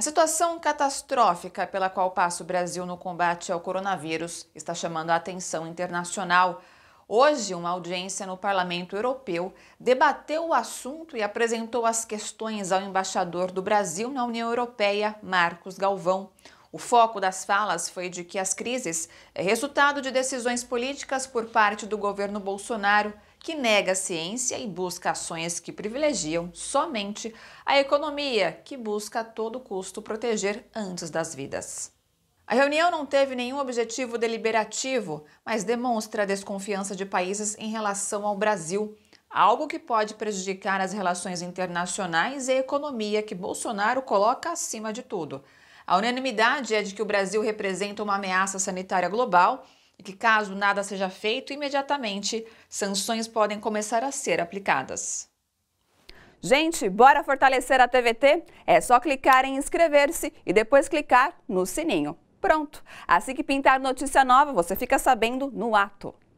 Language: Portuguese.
A situação catastrófica pela qual passa o Brasil no combate ao coronavírus está chamando a atenção internacional. Hoje, uma audiência no Parlamento Europeu debateu o assunto e apresentou as questões ao embaixador do Brasil na União Europeia, Marcos Galvão. O foco das falas foi de que as crises é resultado de decisões políticas por parte do governo Bolsonaro, que nega a ciência e busca ações que privilegiam somente a economia, que busca a todo custo proteger antes das vidas. A reunião não teve nenhum objetivo deliberativo, mas demonstra a desconfiança de países em relação ao Brasil, algo que pode prejudicar as relações internacionais e a economia que Bolsonaro coloca acima de tudo. A unanimidade é de que o Brasil representa uma ameaça sanitária global e que, caso nada seja feito imediatamente, sanções podem começar a ser aplicadas. Gente, bora fortalecer a TVT? É só clicar em inscrever-se e depois clicar no sininho. Pronto! Assim que pintar notícia nova, você fica sabendo no ato.